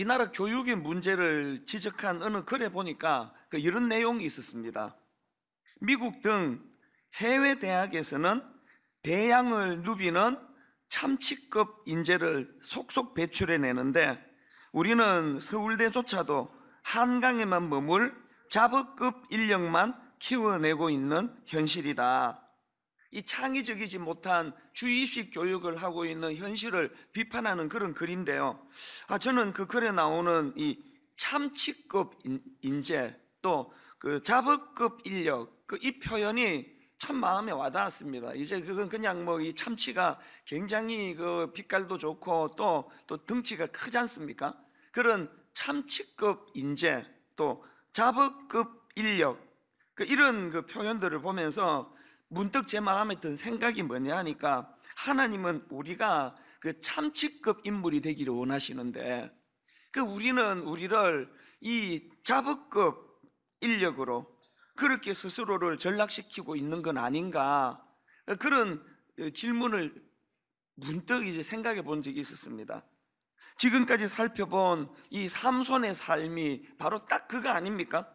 우리나라 교육의 문제를 지적한 어느 글에 보니까 그 이런 내용이 있었습니다. 미국 등 해외 대학에서는 대양을 누비는 참치급 인재를 속속 배출해 내는데 우리는 서울대조차도 한강에만 머물 자부급 인력만 키워내고 있는 현실이다. 이 창의적이지 못한 주의식 교육을 하고 있는 현실을 비판하는 그런 글인데요. 아, 저는 그 글에 나오는 이 참치급 인재 또 그 자부급 인력 그 이 표현이 참 마음에 와닿았습니다. 이제 그건 그냥 뭐 이 참치가 굉장히 그 빛깔도 좋고 또 또등치가 크지 않습니까? 그런 참치급 인재 또 자부급 인력 그 이런 그 표현들을 보면서 문득 제 마음에 든 생각이 뭐냐 하니까 하나님은 우리가 그 참치급 인물이 되기를 원하시는데 그 우리는 우리를 이 자부급 인력으로 그렇게 스스로를 전락시키고 있는 건 아닌가 그런 질문을 문득 이제 생각해 본 적이 있었습니다. 지금까지 살펴본 이 삼손의 삶이 바로 딱 그거 아닙니까?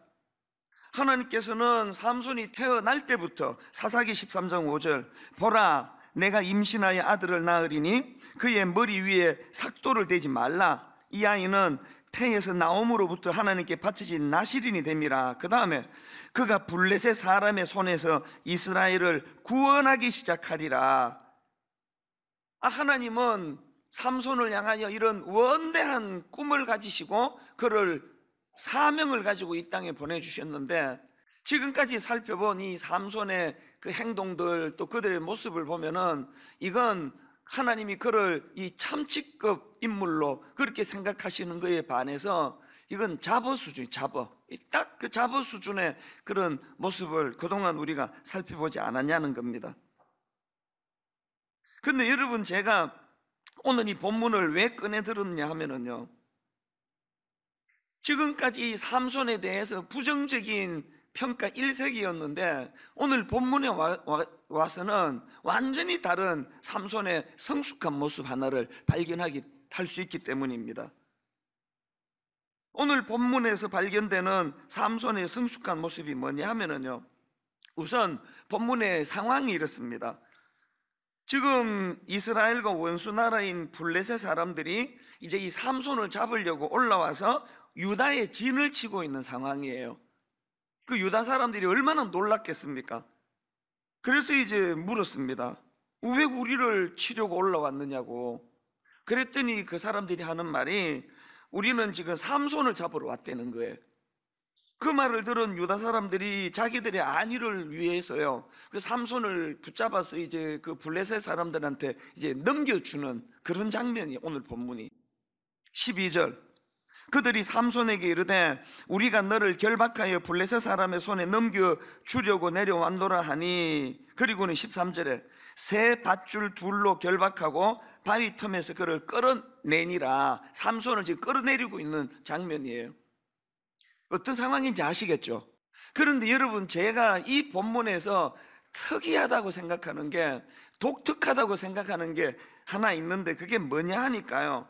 하나님께서는 삼손이 태어날 때부터 사사기 13장 5절 보라 내가 임신하여 아들을 낳으리니 그의 머리 위에 삭도를 대지 말라 이 아이는 태에서 나옴으로부터 하나님께 바치진 나시린이 됩니다 그 다음에 그가 블레의 사람의 손에서 이스라엘을 구원하기 시작하리라 아, 하나님은 삼손을 향하여 이런 원대한 꿈을 가지시고 그를 사명을 가지고 이 땅에 보내주셨는데 지금까지 살펴본 이 삼손의 그 행동들 또 그들의 모습을 보면은 이건 하나님이 그를 이 참치급 인물로 그렇게 생각하시는 것에 반해서 이건 자버 수준, 자버. 딱 그 자버 수준의 그런 모습을 그동안 우리가 살펴보지 않았냐는 겁니다. 근데 여러분 제가 오늘 이 본문을 왜 꺼내 들었냐 하면은요. 지금까지 삼손에 대해서 부정적인 평가 1색이었는데 오늘 본문에 와, 와 서는 완전히 다른 삼손의 성숙한 모습 하나를 발견하기 할수 있기 때문입니다. 오늘 본문에서 발견되는 삼손의 성숙한 모습이 뭐냐 하면요 우선 본문의 상황이 이렇습니다. 지금 이스라엘과 원수 나라인 블레셋 사람들이 이제 이 삼손을 잡으려고 올라와서 유다의 진을 치고 있는 상황이에요. 그 유다 사람들이 얼마나 놀랐겠습니까? 그래서 이제 물었습니다. 왜 우리를 치려고 올라왔느냐고. 그랬더니 그 사람들이 하는 말이 우리는 지금 삼손을 잡으러 왔다는 거예요. 그 말을 들은 유다 사람들이 자기들의 안위를 위해서요. 그 삼손을 붙잡아서 이제 그 블레셋 사람들한테 이제 넘겨주는 그런 장면이 오늘 본문이 12절 그들이 삼손에게 이르되 우리가 너를 결박하여 블레셋 사람의 손에 넘겨 주려고 내려왔노라 하니 그리고는 13절에 세 밧줄 둘로 결박하고 바위 틈에서 그를 끌어내니라 삼손을 지금 끌어내리고 있는 장면이에요 어떤 상황인지 아시겠죠? 그런데 여러분 제가 이 본문에서 특이하다고 생각하는 게 독특하다고 생각하는 게 하나 있는데 그게 뭐냐 하니까요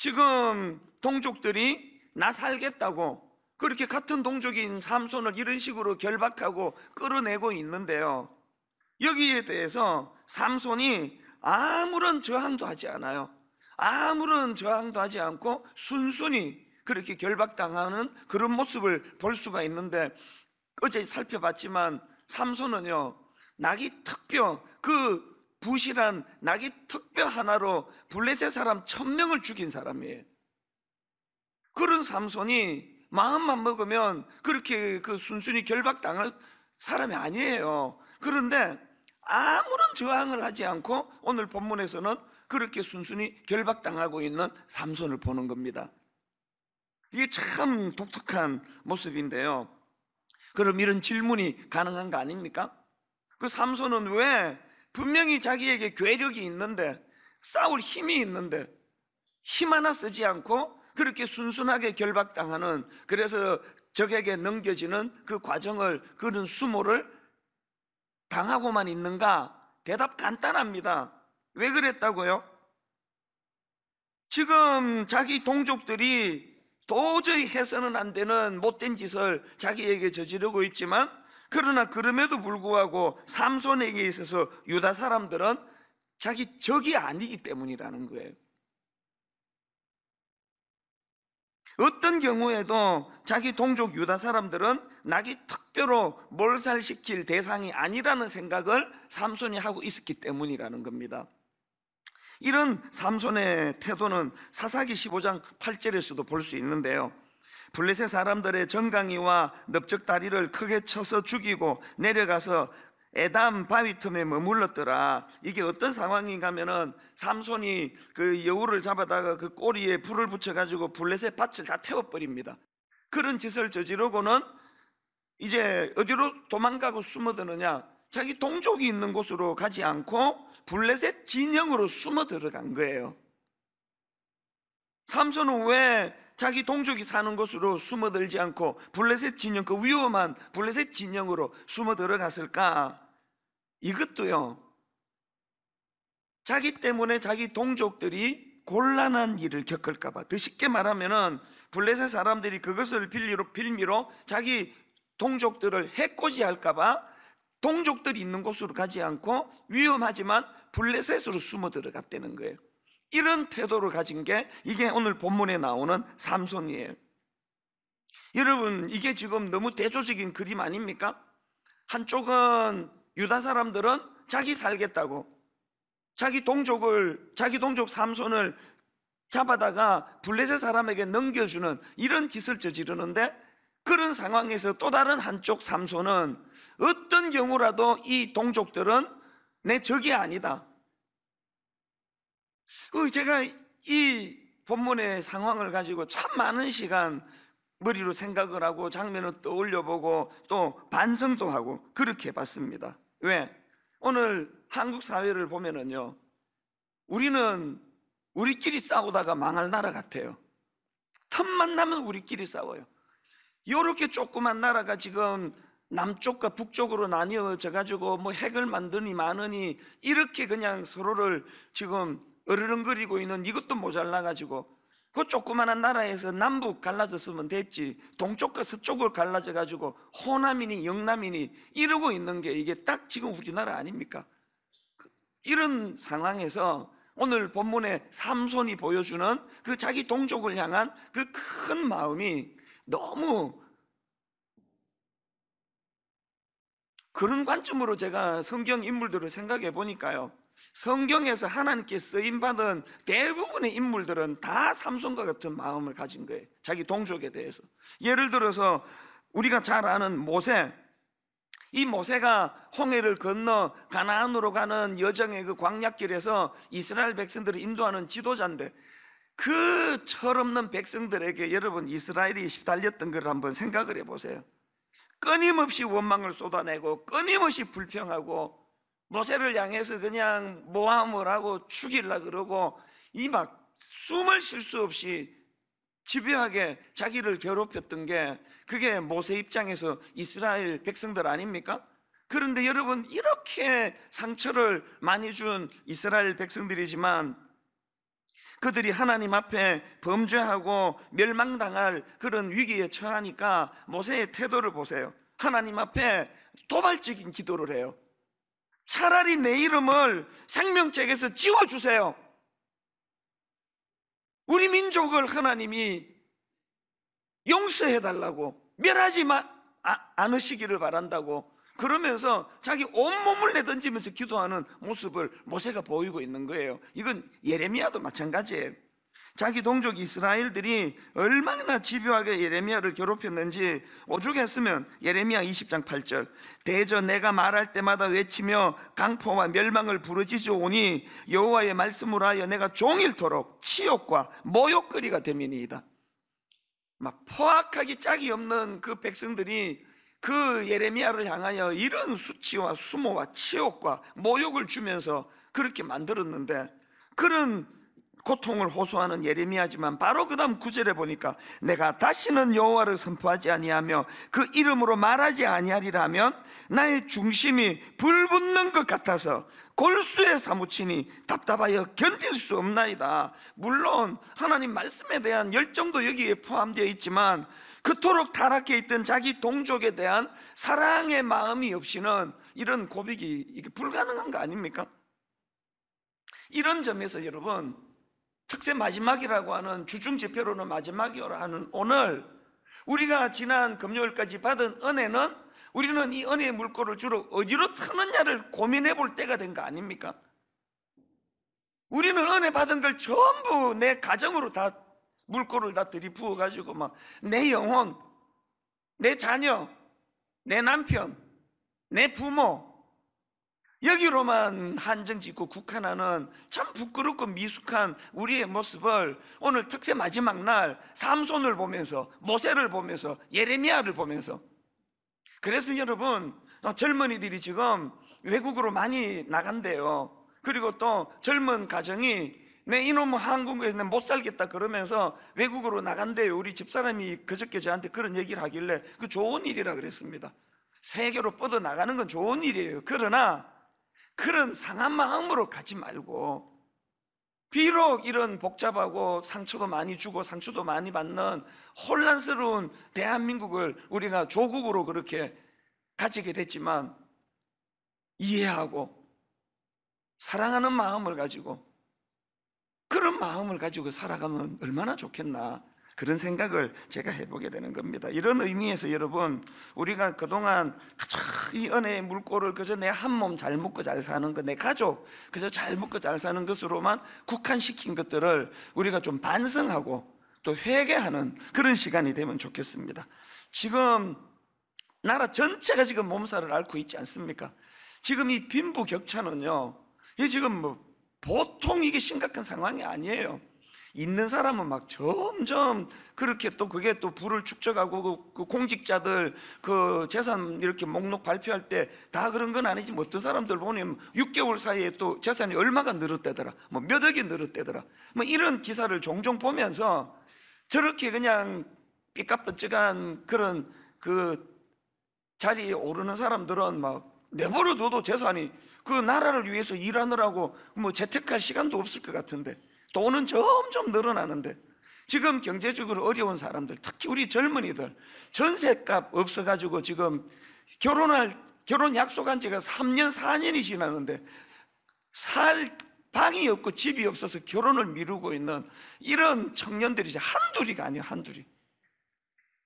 지금 동족들이 나 살겠다고 그렇게 같은 동족인 삼손을 이런 식으로 결박하고 끌어내고 있는데요. 여기에 대해서 삼손이 아무런 저항도 하지 않아요. 아무런 저항도 하지 않고 순순히 그렇게 결박당하는 그런 모습을 볼 수가 있는데 어제 살펴봤지만 삼손은요, 낙이 특뼈 그 부실한 낙이 특별 하나로 블레셋 사람 천명을 죽인 사람이에요. 그런 삼손이 마음만 먹으면 그렇게 그 순순히 결박당할 사람이 아니에요. 그런데 아무런 저항을 하지 않고 오늘 본문에서는 그렇게 순순히 결박당하고 있는 삼손을 보는 겁니다. 이게 참 독특한 모습인데요. 그럼 이런 질문이 가능한 거 아닙니까? 그 삼손은 왜 분명히 자기에게 괴력이 있는데 싸울 힘이 있는데 힘 하나 쓰지 않고 그렇게 순순하게 결박당하는 그래서 적에게 넘겨지는 그 과정을 그런 수모를 당하고만 있는가? 대답 간단합니다. 왜 그랬다고요? 지금 자기 동족들이 도저히 해서는 안 되는 못된 짓을 자기에게 저지르고 있지만 그러나 그럼에도 불구하고 삼손에게 있어서 유다 사람들은 자기 적이 아니기 때문이라는 거예요. 어떤 경우에도 자기 동족 유다 사람들은 나기 특별로 몰살시킬 대상이 아니라는 생각을 삼손이 하고 있었기 때문이라는 겁니다. 이런 삼손의 태도는 사사기 15장 8절에서도 볼 수 있는데요. 블레셋 사람들의 정강이와 넓적다리를 크게 쳐서 죽이고 내려가서 에담 바위 틈에 머물렀더라. 이게 어떤 상황인가 하면은 삼손이 그 여우를 잡아다가 그 꼬리에 불을 붙여가지고 블레셋 밭을 다 태워버립니다. 그런 짓을 저지르고는 이제 어디로 도망가고 숨어드느냐. 자기 동족이 있는 곳으로 가지 않고 블레셋 진영으로 숨어 들어간 거예요. 삼손은 왜 자기 동족이 사는 곳으로 숨어들지 않고 블레셋 진영 그 위험한 블레셋 진영으로 숨어 들어갔을까? 이것도요. 자기 때문에 자기 동족들이 곤란한 일을 겪을까 봐. 더 쉽게 말하면은 블레셋 사람들이 그것을 빌미로 빌미로 자기 동족들을 해코지할까 봐 동족들이 있는 곳으로 가지 않고 위험하지만 블레셋으로 숨어 들어갔다는 거예요. 이런 태도를 가진 게 이게 오늘 본문에 나오는 삼손이에요. 여러분, 이게 지금 너무 대조적인 그림 아닙니까? 한쪽은 유다 사람들은 자기 살겠다고 자기 동족을 자기 동족 삼손을 잡아다가 블레셋 사람에게 넘겨주는 이런 짓을 저지르는데 그런 상황에서 또 다른 한쪽 삼손은 어떤 경우라도 이 동족들은 내 적이 아니다. 그 제가 이 본문의 상황을 가지고 참 많은 시간 머리로 생각을 하고 장면을 떠올려 보고 또 반성도 하고 그렇게 봤습니다. 왜? 오늘 한국 사회를 보면은요. 우리는 우리끼리 싸우다가 망할 나라 같아요. 틈만 나면 우리끼리 싸워요. 요렇게 조그만 나라가 지금 남쪽과 북쪽으로 나뉘어져 가지고 뭐 핵을 만드니 마느니 이렇게 그냥 서로를 지금 어르렁거리고 있는 이것도 모자라가지고 그 조그마한 나라에서 남북 갈라졌으면 됐지 동쪽과 서쪽을 갈라져가지고 호남이니 영남이니 이러고 있는 게 이게 딱 지금 우리나라 아닙니까? 그 이런 상황에서 오늘 본문에 삼손이 보여주는 그 자기 동족을 향한 그 큰 마음이 너무 그런 관점으로 제가 성경 인물들을 생각해 보니까요. 성경에서 하나님께 쓰임받은 대부분의 인물들은 다 삼손과 같은 마음을 가진 거예요. 자기 동족에 대해서. 예를 들어서 우리가 잘 아는 모세. 이 모세가 홍해를 건너 가나안으로 가는 여정의 그 광약길에서 이스라엘 백성들을 인도하는 지도자인데 그 철없는 백성들에게 여러분 이스라엘이 시달렸던 걸 한번 생각을 해보세요. 끊임없이 원망을 쏟아내고 끊임없이 불평하고 모세를 향해서 그냥 모함을 하고 죽이려 그러고 이 막 숨을 쉴 수 없이 집요하게 자기를 괴롭혔던 게 그게 모세 입장에서 이스라엘 백성들 아닙니까? 그런데 여러분 이렇게 상처를 많이 준 이스라엘 백성들이지만 그들이 하나님 앞에 범죄하고 멸망당할 그런 위기에 처하니까 모세의 태도를 보세요. 하나님 앞에 도발적인 기도를 해요. 차라리 내 이름을 생명책에서 지워주세요. 우리 민족을 하나님이 용서해달라고 멸하지 마, 아, 않으시기를 바란다고 그러면서 자기 온몸을 내던지면서 기도하는 모습을 모세가 보이고 있는 거예요. 이건 예레미야도 마찬가지예요. 자기 동족 이스라엘들이 얼마나 집요하게 예레미야를 괴롭혔는지 오죽했으면 예레미야 20장 8절 대저 내가 말할 때마다 외치며 강포와 멸망을 부르짖어 오니 여호와의 말씀으로 하여 내가 종일토록 치욕과 모욕거리가 됨이니이다 막 포악하기 짝이 없는 그 백성들이 그 예레미야를 향하여 이런 수치와 수모와 치욕과 모욕을 주면서 그렇게 만들었는데 그런 고통을 호소하는 예레미야지만 바로 그다음 구절에 보니까 내가 다시는 여호와를 선포하지 아니하며 그 이름으로 말하지 아니하리라면 나의 중심이 불붙는 것 같아서 골수에 사무치니 답답하여 견딜 수 없나이다. 물론 하나님 말씀에 대한 열정도 여기에 포함되어 있지만 그토록 타락해 있던 자기 동족에 대한 사랑의 마음이 없이는 이런 고백이 불가능한 거 아닙니까? 이런 점에서 여러분 특세 마지막이라고 하는 주중 집회로는 마지막이라 하는 오늘 우리가 지난 금요일까지 받은 은혜는 우리는 이 은혜의 물꼬를 주로 어디로 트느냐를 고민해 볼 때가 된 거 아닙니까? 우리는 은혜 받은 걸 전부 내 가정으로 다 물꼬를 다 들이부어 가지고 막 내 영혼, 내 자녀, 내 남편, 내 부모, 여기로만 한정 짓고 국한하는 참 부끄럽고 미숙한 우리의 모습을 오늘 특세 마지막 날 삼손을 보면서 모세를 보면서 예레미야를 보면서 그래서 여러분 어, 젊은이들이 지금 외국으로 많이 나간대요 그리고 또 젊은 가정이 내 이놈 한국에는 못 살겠다 그러면서 외국으로 나간대요 우리 집사람이 그저께 저한테 그런 얘기를 하길래 그 좋은 일이라 그랬습니다 세계로 뻗어나가는 건 좋은 일이에요 그러나 그런 상한 마음으로 가지 말고 비록 이런 복잡하고 상처도 많이 주고 상처도 많이 받는 혼란스러운 대한민국을 우리가 조국으로 그렇게 가지게 됐지만 이해하고 사랑하는 마음을 가지고 그런 마음을 가지고 살아가면 얼마나 좋겠나 그런 생각을 제가 해보게 되는 겁니다. 이런 의미에서 여러분 우리가 그동안 이 은혜의 물꼬를 그저 내 한 몸 잘 먹고 잘 사는 것, 내 가족 그저 잘 먹고 잘 사는 것으로만 국한시킨 것들을 우리가 좀 반성하고 또 회개하는 그런 시간이 되면 좋겠습니다. 지금 나라 전체가 지금 몸살을 앓고 있지 않습니까? 지금 이 빈부 격차는요, 이 지금 뭐 보통 이게 심각한 상황이 아니에요. 있는 사람은 막 점점 그렇게 또 그게 또 부를 축적하고 그, 그, 공직자들 그 재산 이렇게 목록 발표할 때 다 그런 건 아니지 뭐 어떤 사람들 보면 6개월 사이에 또 재산이 얼마가 늘었대더라 뭐 몇 억이 늘었대더라 뭐 이런 기사를 종종 보면서 저렇게 그냥 삐까뻔쩍한 그런 그 자리에 오르는 사람들은 막 내버려 둬도 재산이 그 나라를 위해서 일하느라고 뭐 재택할 시간도 없을 것 같은데 돈은 점점 늘어나는데 지금 경제적으로 어려운 사람들, 특히 우리 젊은이들 전셋값 없어가지고 지금 결혼할 결혼 약속한 지가 3년 4년이 지났는데 살 방이 없고 집이 없어서 결혼을 미루고 있는 이런 청년들이 한둘이가 아니에요 한둘이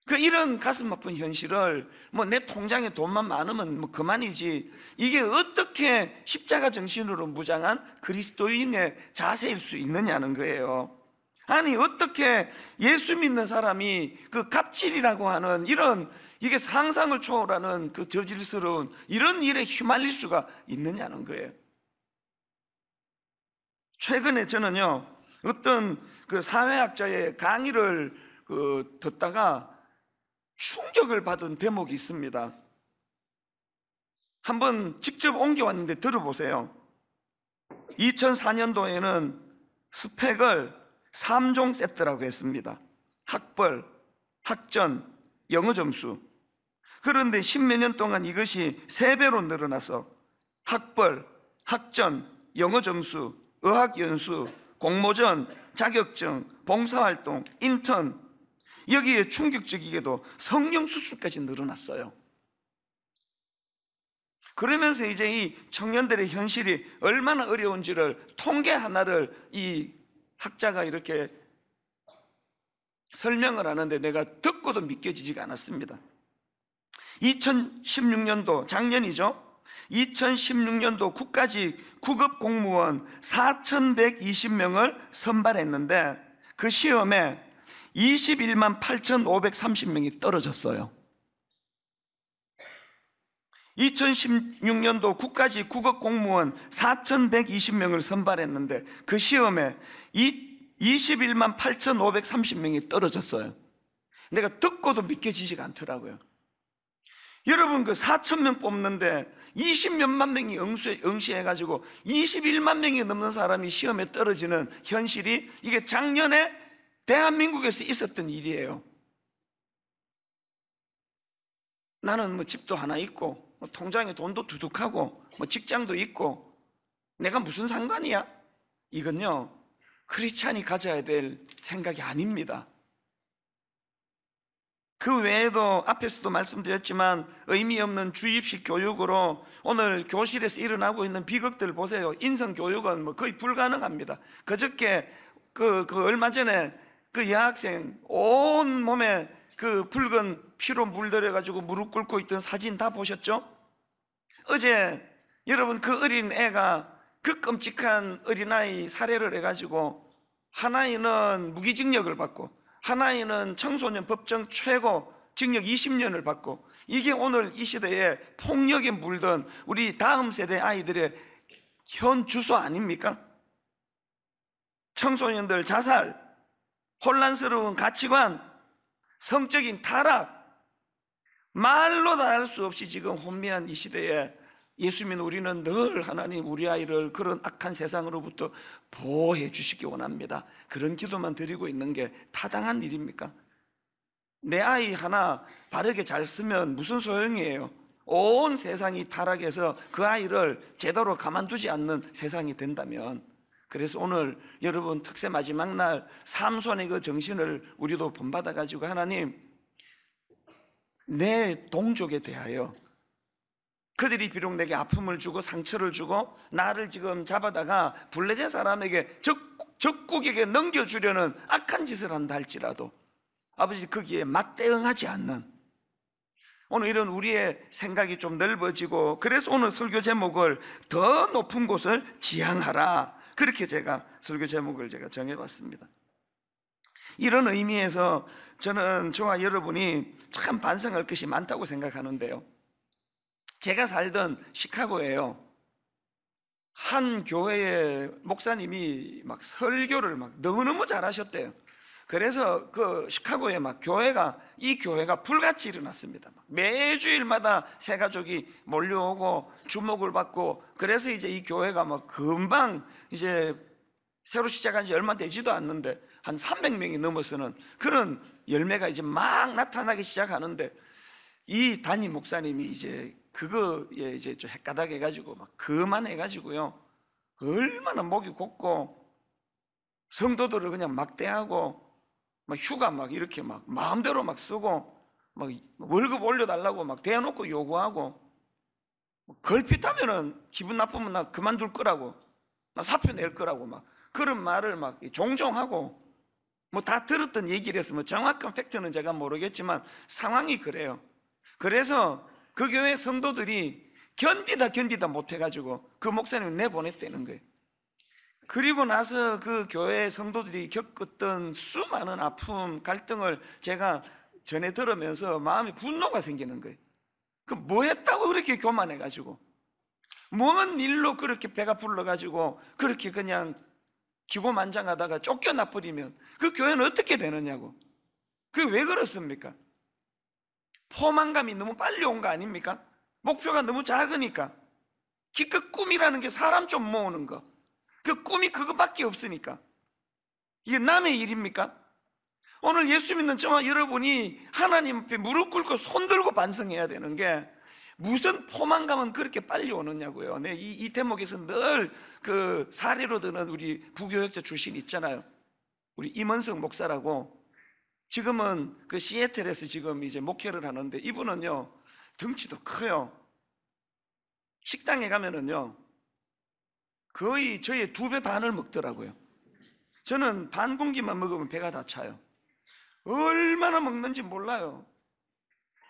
그 이런 가슴 아픈 현실을 뭐 내 통장에 돈만 많으면 뭐 그만이지 이게 어떻게 십자가 정신으로 무장한 그리스도인의 자세일 수 있느냐는 거예요. 아니 어떻게 예수 믿는 사람이 그 갑질이라고 하는 이런 이게 상상을 초월하는 그 저질스러운 이런 일에 휘말릴 수가 있느냐는 거예요. 최근에 저는요 어떤 그 사회학자의 강의를 그 듣다가 충격을 받은 대목이 있습니다. 한번 직접 옮겨왔는데 들어보세요. 2004년도에는 스펙을 3종 세트라고 했습니다. 학벌, 학전, 영어 점수. 그런데 십몇 년 동안 이것이 세 배로 늘어나서 학벌, 학전, 영어 점수, 의학 연수, 공모전, 자격증, 봉사활동, 인턴 여기에 충격적이게도 성령 수술까지 늘어났어요. 그러면서 이제 이 청년들의 현실이 얼마나 어려운지를 통계 하나를 이 학자가 이렇게 설명을 하는데 내가 듣고도 믿겨지지가 않았습니다. 2016년도 작년이죠. 2016년도 국가직 구급 공무원 4,120명을 선발했는데 그 시험에 21만 8,530명이 떨어졌어요. 2016년도 국가지 국어 공무원 4,120명을 선발했는데 그 시험에 21만 8,530명이 떨어졌어요. 내가 듣고도 믿겨지지가 않더라고요. 여러분 그 4천 명 뽑는데 20몇만 명이 응시해가지고 21만 명이 넘는 사람이 시험에 떨어지는 현실이 이게 작년에 대한민국에서 있었던 일이에요. 나는 뭐 집도 하나 있고, 뭐 통장에 돈도 두둑하고, 뭐 직장도 있고, 내가 무슨 상관이야? 이건요, 크리스찬이 가져야 될 생각이 아닙니다. 그 외에도 앞에서도 말씀드렸지만 의미 없는 주입식 교육으로 오늘 교실에서 일어나고 있는 비극들 보세요. 인성 교육은 뭐 거의 불가능합니다. 그저께 그, 그 얼마 전에 그 여학생 온 몸에 그 붉은 피로 물들여 가지고 무릎 꿇고 있던 사진 다 보셨죠? 어제 여러분 그 어린 애가 그 끔찍한 어린아이 사례를 해 가지고 하나이는 무기징역을 받고 하나이는 청소년 법정 최고 징역 20년을 받고 이게 오늘 이 시대에 폭력에 물든 우리 다음 세대 아이들의 현 주소 아닙니까? 청소년들 자살, 혼란스러운 가치관, 성적인 타락, 말로 다 할 수 없이 지금 혼미한 이 시대에 예수님 은 우리는 늘 하나님 우리 아이를 그런 악한 세상으로부터 보호해 주시기 원합니다. 그런 기도만 드리고 있는 게 타당한 일입니까? 내 아이 하나 바르게 잘 쓰면 무슨 소용이에요? 온 세상이 타락해서 그 아이를 제대로 가만두지 않는 세상이 된다면 그래서 오늘 여러분 특세 마지막 날 삼손의 그 정신을 우리도 본받아 가지고 하나님 내 동족에 대하여 그들이 비록 내게 아픔을 주고 상처를 주고 나를 지금 잡아다가 불레제 사람에게 적, 적국에게 넘겨주려는 악한 짓을 한다 할지라도 아버지 거기에 맞대응하지 않는 오늘 이런 우리의 생각이 좀 넓어지고 그래서 오늘 설교 제목을 더 높은 곳을 지향하라 그렇게 제가 설교 제목을 제가 정해봤습니다. 이런 의미에서 저는 저와 여러분이 참 반성할 것이 많다고 생각하는데요. 제가 살던 시카고에요한 교회의 목사님이 막 설교를 막 너무너무 잘하셨대요. 그래서 그 시카고에 막 교회가 이 교회가 불같이 일어났습니다. 매주일마다 새 가족이 몰려오고 주목을 받고 그래서 이제 이 교회가 막 뭐 금방 이제 새로 시작한 지 얼마 되지도 않는데 한 300명이 넘어서는 그런 열매가 이제 막 나타나기 시작하는데 이 담임 목사님이 이제 그거에 이제 좀 헷가닥해 가지고 막 그만해 가지고요. 얼마나 목이 곧고 성도들을 그냥 막대하고 막 휴가 막 이렇게 막 마음대로 막 쓰고 막 월급 올려달라고 막 대놓고 요구하고 뭐 걸핏하면은 기분 나쁘면 나 그만둘 거라고 나 사표 낼 거라고 막 그런 말을 막 종종 하고 뭐 다 들었던 얘기를 해서 뭐 정확한 팩트는 제가 모르겠지만 상황이 그래요. 그래서 그 교회 성도들이 견디다 견디다 못해가지고 그 목사님을 내보냈다는 거예요. 그리고 나서 그 교회 성도들이 겪었던 수많은 아픔, 갈등을 제가 전해 들으면서 마음에 분노가 생기는 거예요. 그 뭐 했다고 그렇게 교만해가지고. 뭔 일로 그렇게 배가 불러가지고 그렇게 그냥 기고만장하다가 쫓겨나 버리면 그 교회는 어떻게 되느냐고. 그게 왜 그렇습니까? 포만감이 너무 빨리 온 거 아닙니까? 목표가 너무 작으니까. 기껏 꿈이라는 게 사람 좀 모으는 거. 그 꿈이 그것밖에 없으니까. 이게 남의 일입니까? 오늘 예수 믿는 저와 여러분이 하나님 앞에 무릎 꿇고 손 들고 반성해야 되는 게 무슨 포만감은 그렇게 빨리 오느냐고요. 네, 이, 이 대목에서 늘 그 사례로 드는 우리 부교역자 출신 있잖아요. 우리 임원성 목사라고 지금은 그 시애틀에서 지금 이제 목회를 하는데 이분은요, 덩치도 커요. 식당에 가면은요, 거의 저의 두 배 반을 먹더라고요. 저는 반 공기만 먹으면 배가 다 차요. 얼마나 먹는지 몰라요.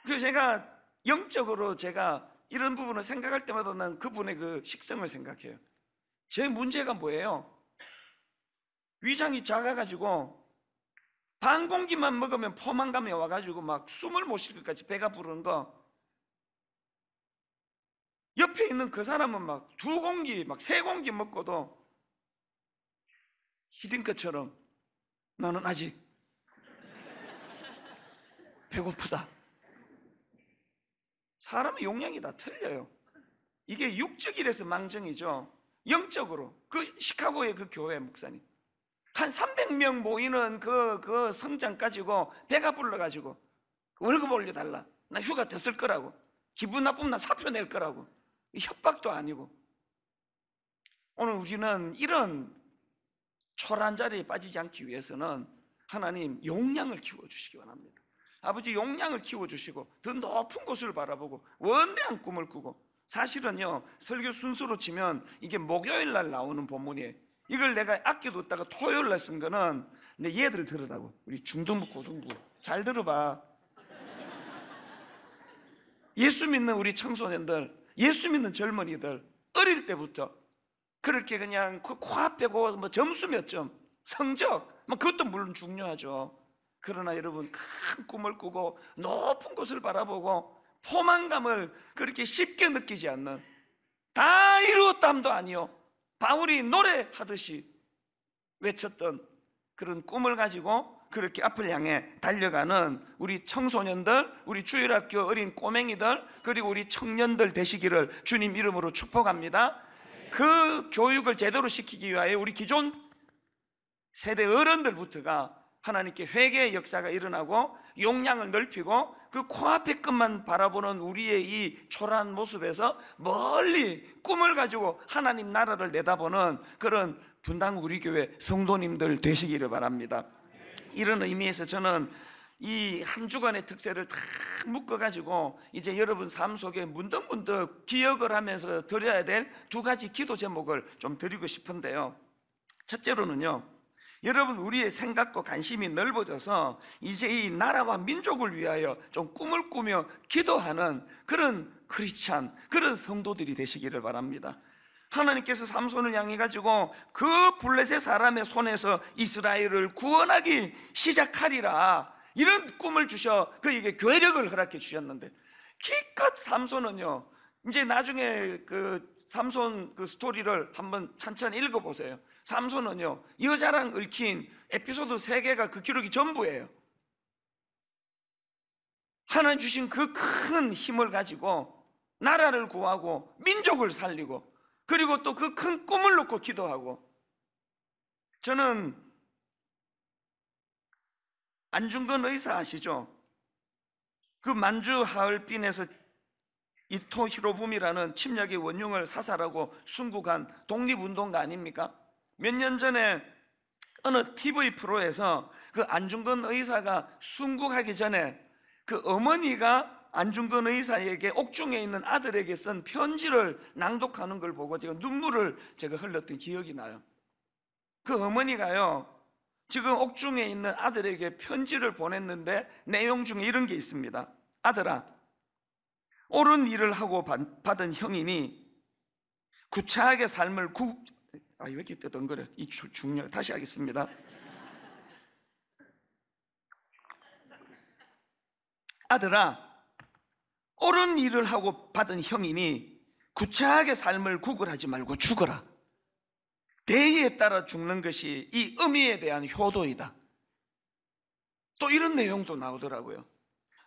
그 제가 영적으로 제가 이런 부분을 생각할 때마다 난 그분의 그 식성을 생각해요. 제 문제가 뭐예요? 위장이 작아가지고 반 공기만 먹으면 포만감이 와가지고 막 숨을 못 쉴 것까지 배가 부르는 거 옆에 있는 그 사람은 막 두 공기, 막 세 공기 먹고도 히딩크처럼 나는 아직 배고프다. 사람의 용량이 다 틀려요. 이게 육적이라서 망정이죠. 영적으로. 그 시카고의 그 교회 목사님. 한 300명 모이는 그, 그 성장 가지고 배가 불러가지고 월급 올려달라. 나 휴가 됐을 거라고. 기분 나쁘면 나 사표 낼 거라고. 협박도 아니고 오늘 우리는 이런 초란 자리에 빠지지 않기 위해서는 하나님 용량을 키워주시기 원합니다 아버지 용량을 키워주시고 더 높은 곳을 바라보고 원대한 꿈을 꾸고 사실은요 설교 순수로 치면 이게 목요일 날 나오는 본문이에요 이걸 내가 아껴뒀다가 토요일 날쓴 거는 내 얘들 들으라고 우리 중등부 고등부 잘 들어봐 예수 믿는 우리 청소년들 예수 믿는 젊은이들 어릴 때부터 그렇게 그냥 코앞에 고뭐 점수 몇 점, 성적 뭐 그것도 물론 중요하죠. 그러나 여러분 큰 꿈을 꾸고 높은 곳을 바라보고 포만감을 그렇게 쉽게 느끼지 않는 다 이루었담도 아니요. 바울이 노래하듯이 외쳤던 그런 꿈을 가지고 그렇게 앞을 향해 달려가는 우리 청소년들, 우리 주일학교 어린 꼬맹이들, 그리고 우리 청년들 되시기를 주님 이름으로 축복합니다. 그 교육을 제대로 시키기 위하여 우리 기존 세대 어른들부터가 하나님께 회개의 역사가 일어나고 용량을 넓히고 그 코앞의 끝만 바라보는 우리의 이 초라한 모습에서 멀리 꿈을 가지고 하나님 나라를 내다보는 그런 분당 우리 교회 성도님들 되시기를 바랍니다. 이런 의미에서 저는 이 한 주간의 특세를 다 묶어가지고 이제 여러분 삶 속에 문득문득 기억을 하면서 드려야 될 두 가지 기도 제목을 좀 드리고 싶은데요. 첫째로는요. 여러분 우리의 생각과 관심이 넓어져서 이제 이 나라와 민족을 위하여 좀 꿈을 꾸며 기도하는 그런 크리스찬 그런 성도들이 되시기를 바랍니다. 하나님께서 삼손을 향해 가지고 그 블레셋 사람의 손에서 이스라엘을 구원하기 시작하리라 이런 꿈을 주셔 그에게 괴력을 허락해 주셨는데 기껏 삼손은요 이제 나중에 그 삼손 그 스토리를 한번 천천히 읽어보세요 삼손은요 여자랑 얽힌 에피소드 3개가 그 기록이 전부예요 하나님 주신 그 큰 힘을 가지고 나라를 구하고 민족을 살리고 그리고 또 그 큰 꿈을 놓고 기도하고 저는 안중근 의사 아시죠? 그 만주 하얼빈에서 이토 히로부미라는 침략의 원흉을 사살하고 순국한 독립운동가 아닙니까? 몇 년 전에 어느 TV 프로에서 그 안중근 의사가 순국하기 전에 그 어머니가 안중근 의사에게 옥중에 있는 아들에게 쓴 편지를 낭독하는 걸 보고 제가 눈물을 제가 흘렸던 기억이 나요. 그 어머니가요. 지금 옥중에 있는 아들에게 편지를 보냈는데 내용 중에 이런 게 있습니다. 아들아, 옳은 일을 하고 받은 형이니 구차하게 삶을 구... 아, 왜 이렇게 뜨던거려? 이 중요. 다시 하겠습니다. 아들아, 옳은 일을 하고 받은 형이니 구차하게 삶을 구걸하지 말고 죽어라. 대의에 따라 죽는 것이 이 의미에 대한 효도이다. 또 이런 내용도 나오더라고요.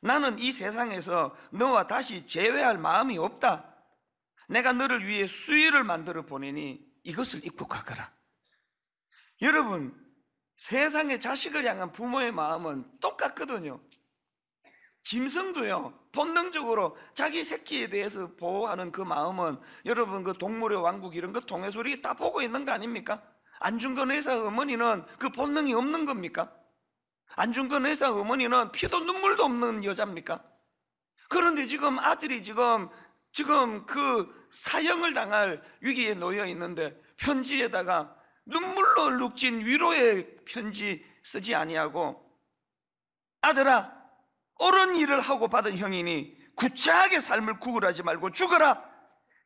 나는 이 세상에서 너와 다시 재회할 마음이 없다. 내가 너를 위해 수위를 만들어 보내니 이것을 입국하거라. 여러분, 세상의 자식을 향한 부모의 마음은 똑같거든요. 짐승도요 본능적으로 자기 새끼에 대해서 보호하는 그 마음은 여러분 그 동물의 왕국 이런 거 동해소리 다 보고 있는 거 아닙니까? 안중근 회사 어머니는 그 본능이 없는 겁니까? 안중근 회사 어머니는 피도 눈물도 없는 여자입니까? 그런데 지금 아들이 지금 지금 그 사형을 당할 위기에 놓여 있는데 편지에다가 눈물로 룩진 위로의 편지 쓰지 아니하고 아들아 옳은 일을 하고 받은 형이니 구차하게 삶을 구걸하지 말고 죽어라.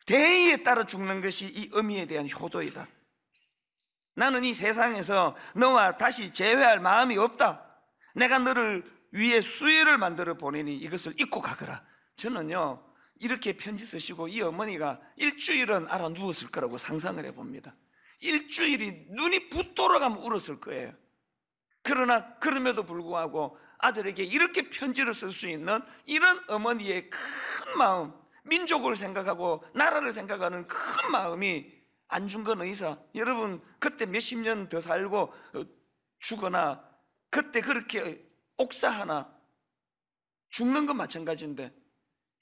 대의에 따라 죽는 것이 이 의미에 대한 효도이다. 나는 이 세상에서 너와 다시 재회할 마음이 없다. 내가 너를 위해 수혜를 만들어 보내니 이것을 잊고 가거라. 저는요, 이렇게 편지 쓰시고 이 어머니가 일주일은 알아 누웠을 거라고 상상을 해봅니다. 일주일이 눈이 붙도록 하면 울었을 거예요. 그러나 그럼에도 불구하고 아들에게 이렇게 편지를 쓸 수 있는 이런 어머니의 큰 마음, 민족을 생각하고 나라를 생각하는 큰 마음이 안 준 건 의사. 여러분, 그때 몇십 년 더 살고 어, 죽거나 그때 그렇게 옥사 하나 죽는 건 마찬가지인데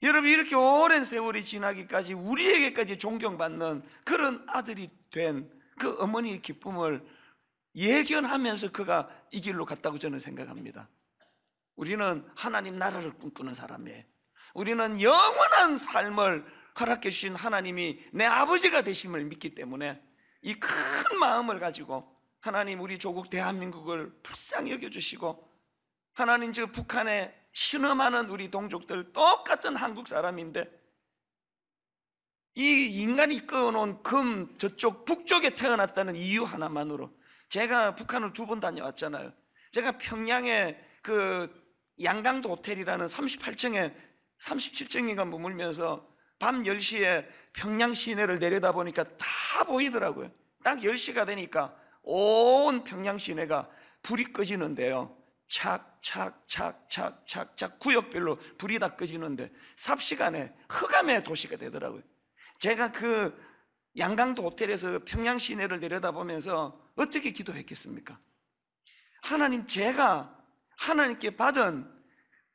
여러분 이렇게 오랜 세월이 지나기까지 우리에게까지 존경받는 그런 아들이 된 그 어머니의 기쁨을 예견하면서 그가 이 길로 갔다고 저는 생각합니다. 우리는 하나님 나라를 꿈꾸는 사람이에요. 우리는 영원한 삶을 허락해 주신 하나님이 내 아버지가 되심을 믿기 때문에 이 큰 마음을 가지고 하나님 우리 조국 대한민국을 불쌍히 여겨주시고 하나님 저 북한에 신음하는 우리 동족들 똑같은 한국 사람인데 이 인간이 끌어놓은 금 저쪽 북쪽에 태어났다는 이유 하나만으로 제가 북한을 두 번 다녀왔잖아요. 제가 평양에 그 양강도 호텔이라는 38층에 37층인가 머물면서 밤 10시에 평양 시내를 내려다 보니까 다 보이더라고요. 딱 10시가 되니까 온 평양 시내가 불이 꺼지는데요. 착착착착착착 구역별로 불이 다 꺼지는데 삽시간에 흑암의 도시가 되더라고요. 제가 그 양강도 호텔에서 평양 시내를 내려다보면서 어떻게 기도했겠습니까? 하나님 제가 하나님께 받은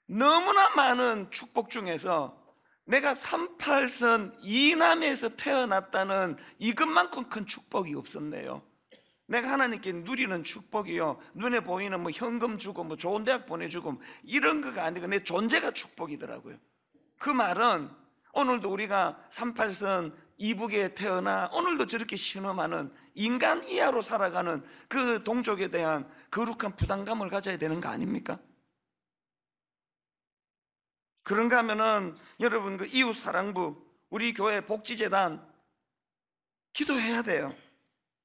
너무나 많은 축복 중에서 내가 38선 이남에서 태어났다는 이것만큼 큰 축복이 없었네요. 내가 하나님께 누리는 축복이요. 눈에 보이는 뭐 현금 주고 뭐 좋은 대학 보내주고 이런 거가 아니고 내 존재가 축복이더라고요. 그 말은 오늘도 우리가 38선 이북에 태어나 오늘도 저렇게 신음하는 인간 이하로 살아가는 그 동족에 대한 거룩한 부담감을 가져야 되는 거 아닙니까? 그런가 하면은 여러분 그 이웃 사랑부 우리 교회 복지재단 기도해야 돼요.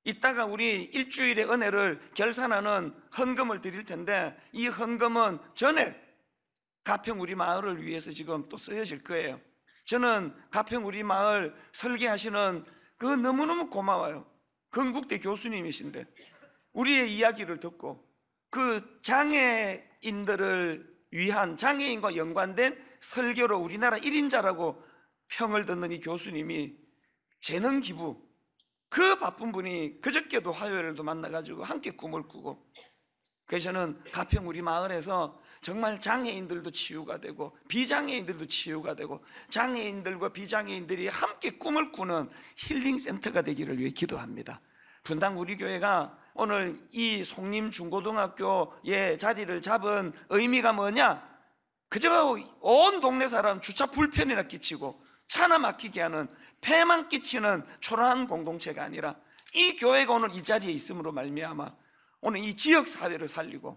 이따가 우리 일주일의 은혜를 결산하는 헌금을 드릴 텐데 이 헌금은 전에 가평 우리 마을을 위해서 지금 또 쓰여질 거예요. 저는 가평 우리 마을 설계하시는 그 너무너무 고마워요. 건국대 교수님이신데 우리의 이야기를 듣고 그 장애인들을 위한 장애인과 연관된 설교로 우리나라 1인자라고 평을 듣는 이 교수님이 재능 기부 그 바쁜 분이 그저께도 화요일도 만나가지고 함께 꿈을 꾸고 그래서 저는 가평 우리 마을에서 정말 장애인들도 치유가 되고 비장애인들도 치유가 되고 장애인들과 비장애인들이 함께 꿈을 꾸는 힐링 센터가 되기를 위해 기도합니다. 분당 우리 교회가 오늘 이 송림 중고등학교의 자리를 잡은 의미가 뭐냐? 그저 온 동네 사람 주차 불편이나 끼치고 차나 막히게 하는 폐만 끼치는 초라한 공동체가 아니라 이 교회가 오늘 이 자리에 있음으로 말미암아 오늘 이 지역 사회를 살리고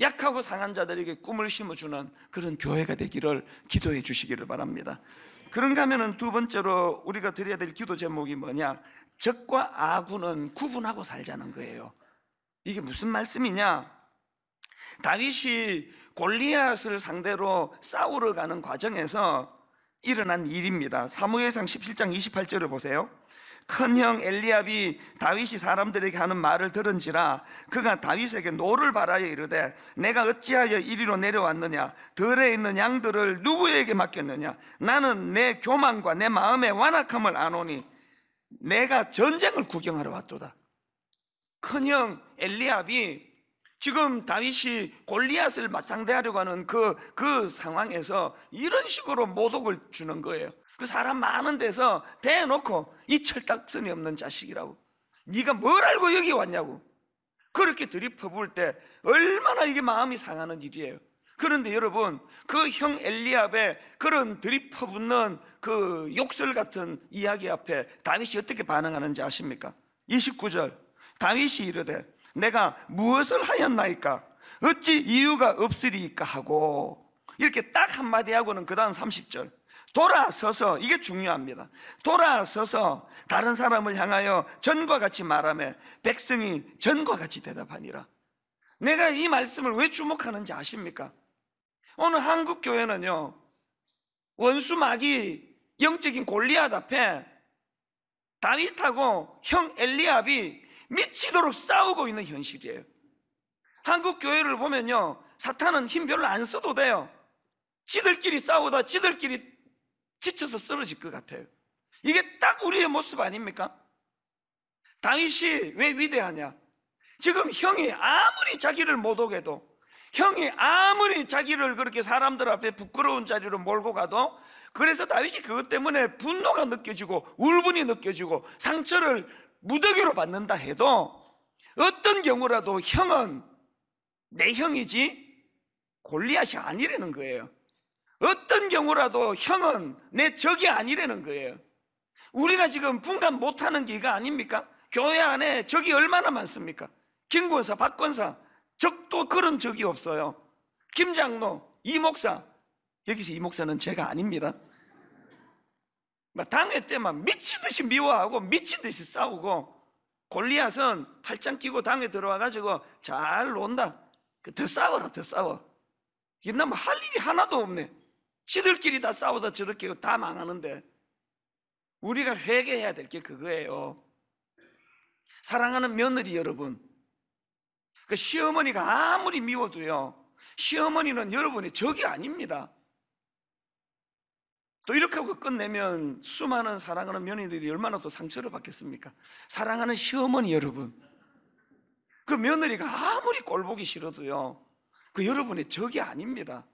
약하고 상한 자들에게 꿈을 심어주는 그런 교회가 되기를 기도해 주시기를 바랍니다. 그런가 하면두 번째로 우리가 드려야 될 기도 제목이 뭐냐? 적과 아군은 구분하고 살자는 거예요. 이게 무슨 말씀이냐? 다윗이 골리앗을 상대로 싸우러 가는 과정에서 일어난 일입니다. 사무엘상 17장 28절을 보세요. 큰형 엘리압이 다윗이 사람들에게 하는 말을 들은지라 그가 다윗에게 노를 바라여 이르되 내가 어찌하여 이리로 내려왔느냐 들에 있는 양들을 누구에게 맡겼느냐 나는 내 교만과 내 마음의 완악함을 아노니 내가 전쟁을 구경하러 왔도다 큰형 엘리압이 지금 다윗이 골리앗을 맞상대하려고 하는 그, 그 상황에서 이런 식으로 모독을 주는 거예요 그 사람 많은 데서 대놓고 이 철딱선이 없는 자식이라고 네가 뭘 알고 여기 왔냐고 그렇게 들이퍼부을 때 얼마나 이게 마음이 상하는 일이에요 그런데 여러분 그 형 엘리압의 그런 들이퍼붓는 그 욕설 같은 이야기 앞에 다윗이 어떻게 반응하는지 아십니까? 29절 다윗이 이르되 내가 무엇을 하였나이까 어찌 이유가 없으리까 하고 이렇게 딱 한마디 하고는 그 다음 30절 돌아서서 이게 중요합니다. 돌아서서 다른 사람을 향하여 전과 같이 말하며 백성이 전과 같이 대답하니라. 내가 이 말씀을 왜 주목하는지 아십니까? 오늘 한국 교회는요. 원수막이 영적인 골리앗 앞에 다윗하고 형 엘리압이 미치도록 싸우고 있는 현실이에요. 한국 교회를 보면요. 사탄은 힘 별로 안 써도 돼요. 지들끼리 싸우다 지들끼리 지쳐서 쓰러질 것 같아요. 이게 딱 우리의 모습 아닙니까? 다윗왜 위대하냐? 지금 형이 아무리 자기를 못 오게도 형이 아무리 자기를 그렇게 사람들 앞에 부끄러운 자리로 몰고 가도 그래서 다윗이 그것 때문에 분노가 느껴지고 울분이 느껴지고 상처를 무더기로 받는다 해도 어떤 경우라도 형은 내 형이지 골리앗이 아니라는 거예요. 어떤 경우라도 형은 내 적이 아니라는 거예요. 우리가 지금 분간 못하는 게 이거 아닙니까? 교회 안에 적이 얼마나 많습니까? 김 권사, 박 권사, 적도 그런 적이 없어요. 김 장로, 이 목사. 여기서 이 목사는 제가 아닙니다. 막 당회 때만 미치듯이 미워하고 미치듯이 싸우고 골리앗은 팔짱 끼고 당에 들어와가지고 잘 논다. 그 더 싸워라, 더 싸워. 옛날에 뭐 할 일이 하나도 없네. 지들끼리 다 싸우다 저렇게 다 망하는데 우리가 회개해야 될 게 그거예요. 사랑하는 며느리 여러분, 그 시어머니가 아무리 미워도요, 시어머니는 여러분의 적이 아닙니다. 또 이렇게 하고 끝내면 수많은 사랑하는 며느리들이 얼마나 또 상처를 받겠습니까? 사랑하는 시어머니 여러분, 그 며느리가 아무리 꼴보기 싫어도요, 그 여러분의 적이 아닙니다.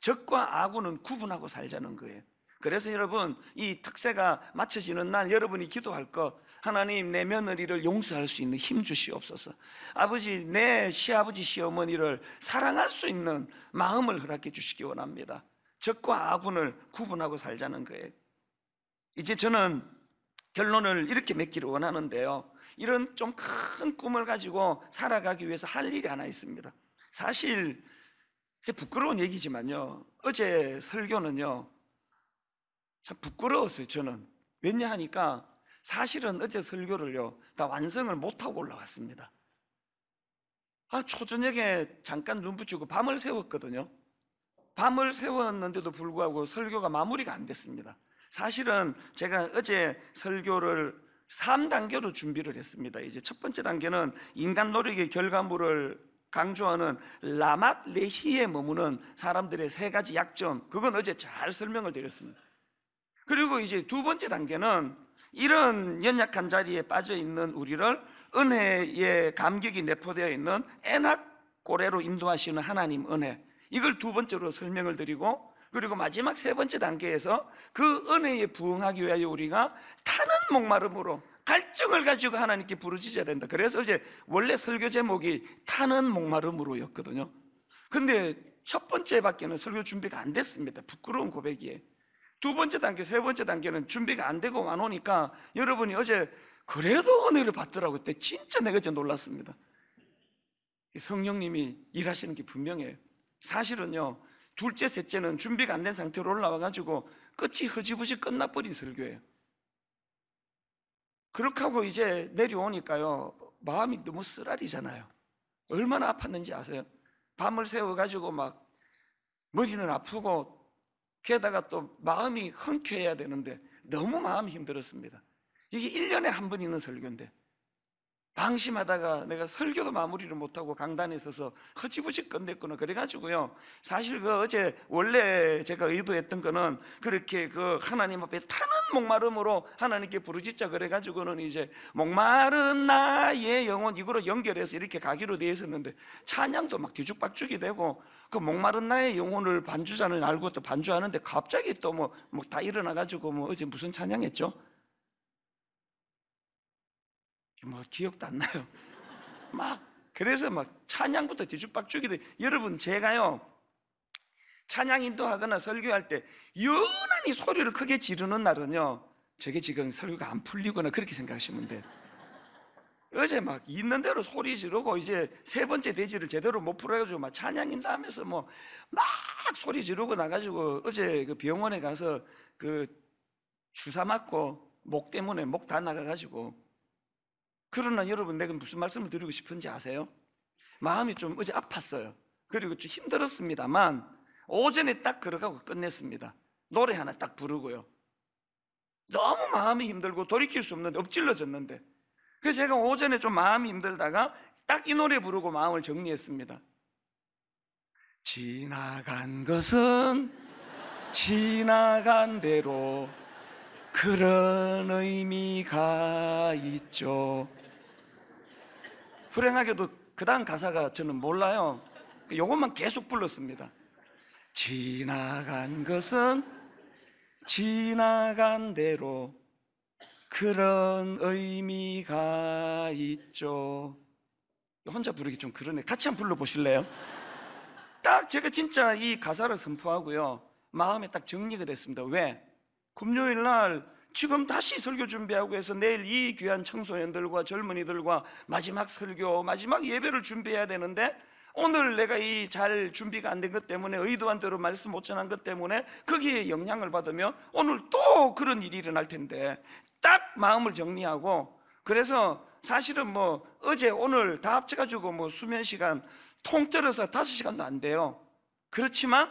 적과 아군은 구분하고 살자는 거예요. 그래서 여러분 이 특세가 마쳐지는 날 여러분이 기도할 것 하나님 내 며느리를 용서할 수 있는 힘 주시옵소서 아버지 내 시아버지 시어머니를 사랑할 수 있는 마음을 허락해 주시기 원합니다 적과 아군을 구분하고 살자는 거예요 이제 저는 결론을 이렇게 맺기를 원하는데요 이런 좀 큰 꿈을 가지고 살아가기 위해서 할 일이 하나 있습니다 사실 부끄러운 얘기지만요. 어제 설교는요. 참 부끄러웠어요, 저는. 왜냐 하니까 사실은 어제 설교를요. 다 완성을 못하고 올라왔습니다. 아, 초저녁에 잠깐 눈 붙이고 밤을 세웠거든요 밤을 세웠는데도 불구하고 설교가 마무리가 안 됐습니다. 사실은 제가 어제 설교를 3단계로 준비를 했습니다. 이제 첫 번째 단계는 인간 노력의 결과물을 강조하는 라맛 레히에 머무는 사람들의 세 가지 약점 그건 어제 잘 설명을 드렸습니다 그리고 이제 두 번째 단계는 이런 연약한 자리에 빠져 있는 우리를 은혜의 감격이 내포되어 있는 애낙 고래로 인도하시는 하나님 은혜 이걸 두 번째로 설명을 드리고 그리고 마지막 세 번째 단계에서 그 은혜에 부응하기 위하여 우리가 타는 목마름으로 갈증을 가지고 하나님께 부르짖어야 된다. 그래서 이제 원래 설교 제목이 타는 목마름으로였거든요. 근데 첫 번째 밖에는 설교 준비가 안 됐습니다. 부끄러운 고백이에요. 두 번째 단계, 세 번째 단계는 준비가 안 되고 안 오니까 여러분이 어제 그래도 은혜를 받더라고 때 진짜 내가 진짜 놀랐습니다. 성령님이 일하시는 게 분명해요. 사실은요, 둘째, 셋째는 준비가 안 된 상태로 올라와가지고 끝이 흐지부지 끝나버린 설교예요. 그렇게 하고 이제 내려오니까요. 마음이 너무 쓰라리잖아요. 얼마나 아팠는지 아세요? 밤을 새워가지고 막 머리는 아프고 게다가 또 마음이 흔쾌해야 되는데 너무 마음이 힘들었습니다. 이게 1년에 한 번 있는 설교인데 방심하다가 내가 설교도 마무리를 못하고 강단에 서서 허지부지 건넸거나 그래가지고요 사실 그 어제 원래 제가 의도했던 거는 그렇게 그 하나님 앞에 타는 목마름으로 하나님께 부르짖자 그래가지고는 이제 목마른 나의 영혼 이거로 연결해서 이렇게 가기로 되어 있었는데 찬양도 막 뒤죽박죽이 되고 그 목마른 나의 영혼을 반주자는 알고 또 반주하는데 갑자기 또 뭐다 뭐 일어나가지고 뭐 어제 무슨 찬양했죠? 뭐 기억도 안 나요. 막 그래서 막 찬양부터 뒤죽박죽이데 여러분 제가요 찬양 인도하거나 설교할 때 유난히 소리를 크게 지르는 날은요 저게 지금 설교가 안 풀리거나 그렇게 생각하시면 돼 어제 막 있는 대로 소리 지르고 이제 세 번째 돼지를 제대로 못 풀어가지고 막 찬양 인도하면서 뭐 막 소리 지르고 나가지고 어제 그 병원에 가서 그 주사 맞고 목 때문에 목 다 나가가지고 그러나 여러분 내가 무슨 말씀을 드리고 싶은지 아세요? 마음이 좀 어제 아팠어요. 그리고 좀 힘들었습니다만 오전에 딱 걸어가고 끝냈습니다. 노래 하나 딱 부르고요. 너무 마음이 힘들고 돌이킬 수 없는데 엎질러졌는데 그래서 제가 오전에 좀 마음이 힘들다가 딱 이 노래 부르고 마음을 정리했습니다. 지나간 것은 지나간 대로 그런 의미가 있죠. 불행하게도 그 다음 가사가 저는 몰라요. 이것만 계속 불렀습니다. 지나간 것은 지나간 대로 그런 의미가 있죠. 혼자 부르기 좀 그러네. 같이 한번 불러보실래요? 딱 제가 진짜 이 가사를 선포하고요. 마음에 딱 정리가 됐습니다. 왜? 금요일 날 지금 다시 설교 준비하고 해서 내일 이 귀한 청소년들과 젊은이들과 마지막 설교, 마지막 예배를 준비해야 되는데 오늘 내가 이 잘 준비가 안 된 것 때문에 의도한 대로 말씀 못 전한 것 때문에 거기에 영향을 받으면 오늘 또 그런 일이 일어날 텐데 딱 마음을 정리하고 그래서 사실은 뭐 어제 오늘 다 합쳐가지고 뭐 수면 시간 통틀어서 다섯 시간도안 돼요. 그렇지만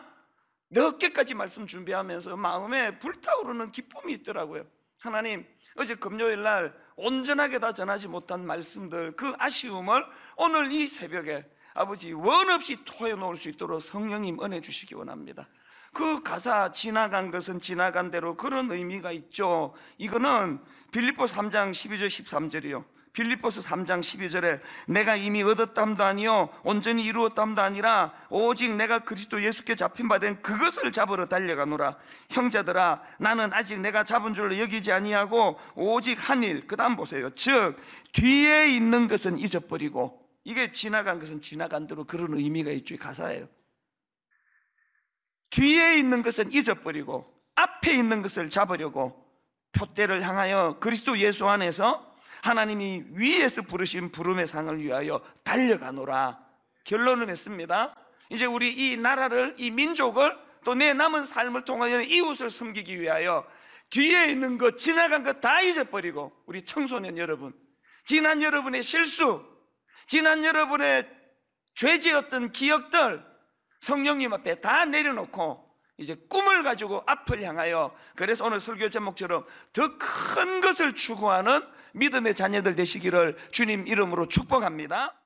늦게까지 말씀 준비하면서 마음에 불타오르는 기쁨이 있더라고요. 하나님, 어제 금요일 날 온전하게 다 전하지 못한 말씀들, 그 아쉬움을 오늘 이 새벽에 아버지 원 없이 토해 놓을 수 있도록 성령님 은혜 주시기 원합니다. 그 가사 지나간 것은 지나간 대로 그런 의미가 있죠. 이거는 빌립보 3장 12절 13절이요. 빌립보스 3장 12절에 내가 이미 얻었담도 아니요 온전히 이루었담도 아니라 오직 내가 그리스도 예수께 잡힌 바 된 그것을 잡으러 달려가노라 형제들아 나는 아직 내가 잡은 줄로 여기지 아니하고 오직 한 일 그다음 보세요 즉 뒤에 있는 것은 잊어버리고 이게 지나간 것은 지나간 대로 그런 의미가 있죠 가사예요 뒤에 있는 것은 잊어버리고 앞에 있는 것을 잡으려고 표대를 향하여 그리스도 예수 안에서 하나님이 위에서 부르신 부름의 상을 위하여 달려가노라 결론을 냈습니다. 이제 우리 이 나라를 이 민족을 또 내 남은 삶을 통하여 이웃을 섬기기 위하여 뒤에 있는 것 지나간 것 다 잊어버리고 우리 청소년 여러분 지난 여러분의 실수 지난 여러분의 죄지었던 기억들 성령님 앞에 다 내려놓고 이제 꿈을 가지고 앞을 향하여 그래서 오늘 설교 제목처럼 더 큰 것을 추구하는 믿음의 자녀들 되시기를 주님 이름으로 축복합니다.